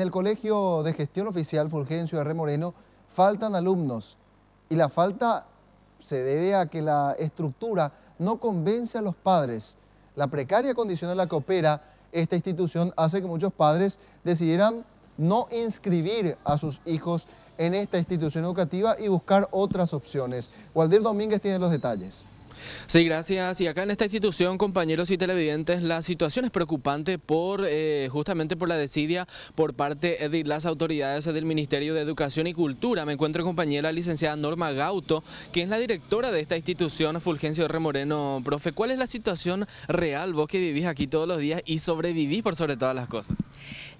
En el Colegio de Gestión Oficial Fulgencio R. Moreno faltan alumnos y la falta se debe a que la estructura no convence a los padres. La precaria condición en la que opera esta institución hace que muchos padres decidieran no inscribir a sus hijos en esta institución educativa y buscar otras opciones. Waldir Domínguez tiene los detalles. Sí, gracias. Y acá en esta institución, compañeros y televidentes, la situación es preocupante por eh, justamente por la desidia por parte eh, de las autoridades eh, del Ministerio de Educación y Cultura. Me encuentro con compañera licenciada Norma Gauto, que es la directora de esta institución, Fulgencio Remoreno Profe, ¿cuál es la situación real vos que vivís aquí todos los días y sobrevivís por sobre todas las cosas?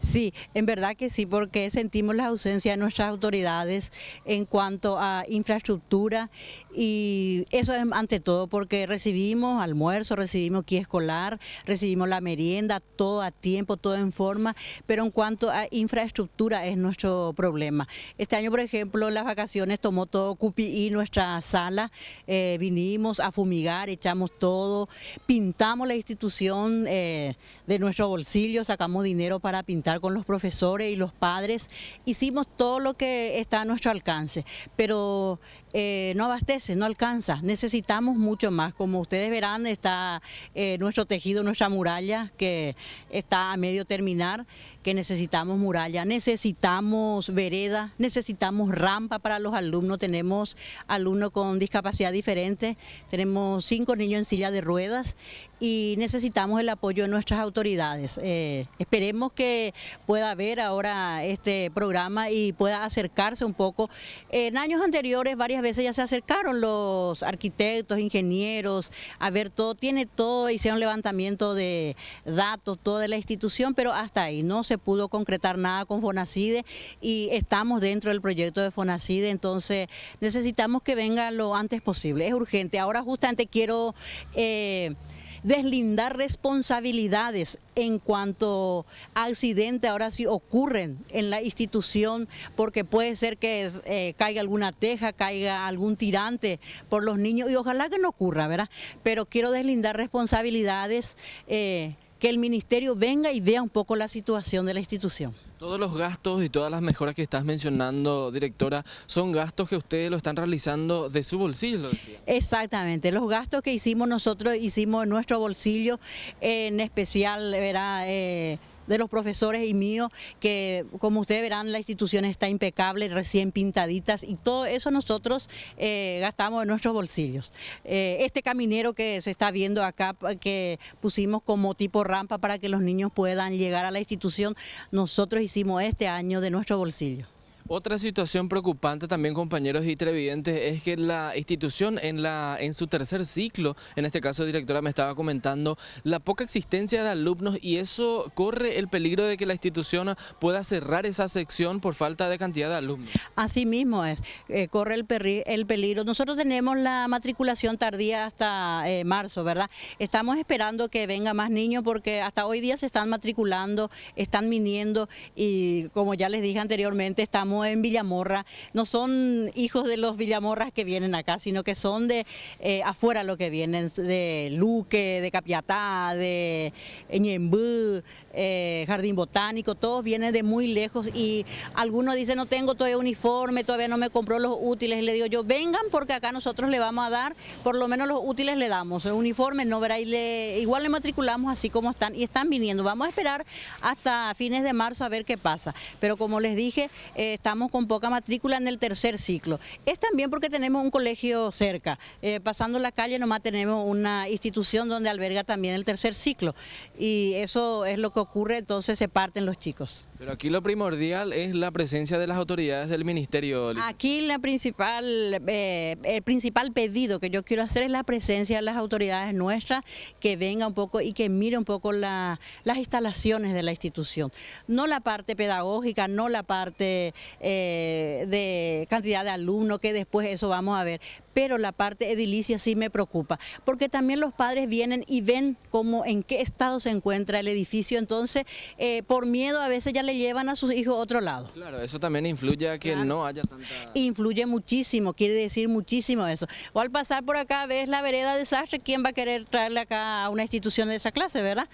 Sí, en verdad que sí, porque sentimos la ausencia de nuestras autoridades en cuanto a infraestructura y eso es ante todo porque recibimos almuerzo, recibimos aquí escolar, recibimos la merienda, todo a tiempo, todo en forma, pero en cuanto a infraestructura es nuestro problema. Este año, por ejemplo, las vacaciones tomó todo CUPI y nuestra sala, eh, vinimos a fumigar, echamos todo, pintamos la institución eh, de nuestro bolsillo, sacamos dinero para pintar con los profesores y los padres, hicimos todo lo que está a nuestro alcance, pero eh, no abastece, no alcanza, necesitamos mucho mucho más. Como ustedes verán, está eh, nuestro tejido, nuestra muralla, que está a medio terminar, que necesitamos muralla, necesitamos vereda, necesitamos rampa para los alumnos. Tenemos alumnos con discapacidad diferente, tenemos cinco niños en silla de ruedas y necesitamos el apoyo de nuestras autoridades. Eh, esperemos que pueda ver ahora este programa y pueda acercarse un poco. En años anteriores varias veces ya se acercaron los arquitectos, ingenieros, ingenieros, a ver todo, tiene todo, hicieron levantamiento de datos, toda la institución, pero hasta ahí no se pudo concretar nada con Fonacide y estamos dentro del proyecto de Fonacide, entonces necesitamos que venga lo antes posible, es urgente. Ahora justamente quiero... Eh, deslindar responsabilidades en cuanto a accidentes ahora sí ocurren en la institución, porque puede ser que eh, caiga alguna teja, caiga algún tirante por los niños, y ojalá que no ocurra, ¿verdad? Pero quiero deslindar responsabilidades, eh, que el ministerio venga y vea un poco la situación de la institución. Todos los gastos y todas las mejoras que estás mencionando, directora, son gastos que ustedes lo están realizando de su bolsillo. Exactamente, los gastos que hicimos nosotros, hicimos en nuestro bolsillo, en especial, verá... Eh de los profesores y míos, que como ustedes verán la institución está impecable, recién pintaditas y todo eso nosotros eh, gastamos en nuestros bolsillos. Eh, este caminero que se está viendo acá, que pusimos como tipo rampa para que los niños puedan llegar a la institución, nosotros hicimos este año de nuestro bolsillo. Otra situación preocupante también, compañeros y televidentes, es que la institución en, la, en su tercer ciclo, en este caso directora me estaba comentando, la poca existencia de alumnos y eso corre el peligro de que la institución pueda cerrar esa sección por falta de cantidad de alumnos. Así mismo es, eh, corre el, el peligro. Nosotros tenemos la matriculación tardía hasta eh, marzo, ¿verdad? Estamos esperando que venga más niños porque hasta hoy día se están matriculando, están viniendo y como ya les dije anteriormente, estamos en Villamorra, no son hijos de los Villamorras que vienen acá, sino que son de eh, afuera lo que vienen, de Luque, de Capiatá, de Ñembú, eh, Jardín Botánico, todos vienen de muy lejos y algunos dicen no tengo todavía uniforme, todavía no me compró los útiles, le digo yo vengan porque acá nosotros le vamos a dar, por lo menos los útiles le damos, el uniforme no verá y le, igual le matriculamos así como están y están viniendo, vamos a esperar hasta fines de marzo a ver qué pasa, pero como les dije, eh, estamos con poca matrícula en el tercer ciclo. Es también porque tenemos un colegio cerca. Eh, pasando la calle nomás tenemos una institución donde alberga también el tercer ciclo. Y eso es lo que ocurre, entonces se parten los chicos. Pero aquí lo primordial es la presencia de las autoridades del ministerio. Aquí la principal, eh, el principal pedido que yo quiero hacer es la presencia de las autoridades nuestras, que venga un poco y que mire un poco las instalaciones de la institución. No la parte pedagógica, no la parte eh, de cantidad de alumnos, que después eso vamos a ver. Pero la parte edilicia sí me preocupa, porque también los padres vienen y ven cómo, en qué estado se encuentra el edificio, entonces eh, por miedo a veces ya le llevan a sus hijos a otro lado. Claro, eso también influye a que no haya tanta... Influye muchísimo, quiere decir muchísimo eso. O al pasar por acá ves la vereda desastre, ¿quién va a querer traerle acá a una institución de esa clase, verdad?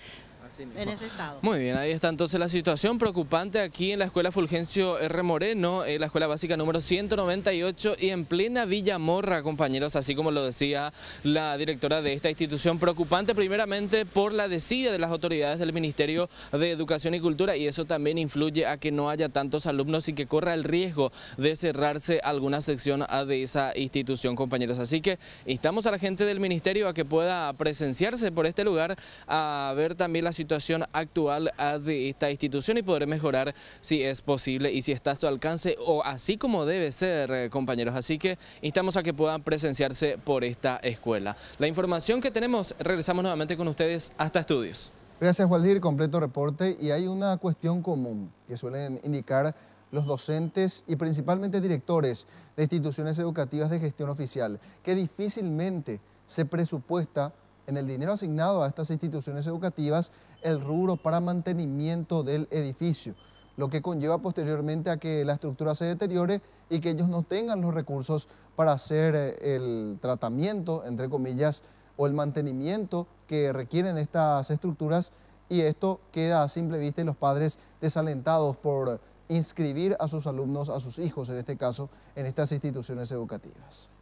ese estado. Muy bien, ahí está entonces la situación preocupante aquí en la Escuela Fulgencio R. Moreno, en la Escuela Básica número 198 y en plena Villa Morra, compañeros, así como lo decía la directora de esta institución, preocupante primeramente por la desidia de las autoridades del Ministerio de Educación y Cultura y eso también influye a que no haya tantos alumnos y que corra el riesgo de cerrarse alguna sección de esa institución, compañeros. Así que instamos a la gente del Ministerio a que pueda presenciarse por este lugar a ver también la situación situación actual ah, de esta institución y poder mejorar si es posible y si está a su alcance o así como debe ser, eh, compañeros. Así que instamos a que puedan presenciarse por esta escuela. La información que tenemos, regresamos nuevamente con ustedes hasta estudios. Gracias, Waldir. Completo reporte. Y hay una cuestión común que suelen indicar los docentes y principalmente directores de instituciones educativas de gestión oficial, que difícilmente se presupuesta en el dinero asignado a estas instituciones educativas el rubro para mantenimiento del edificio, lo que conlleva posteriormente a que la estructura se deteriore y que ellos no tengan los recursos para hacer eh, el tratamiento, entre comillas, o el mantenimiento que requieren estas estructuras y esto queda a simple vista y los padres desalentados por inscribir a sus alumnos, a sus hijos en este caso, en estas instituciones educativas.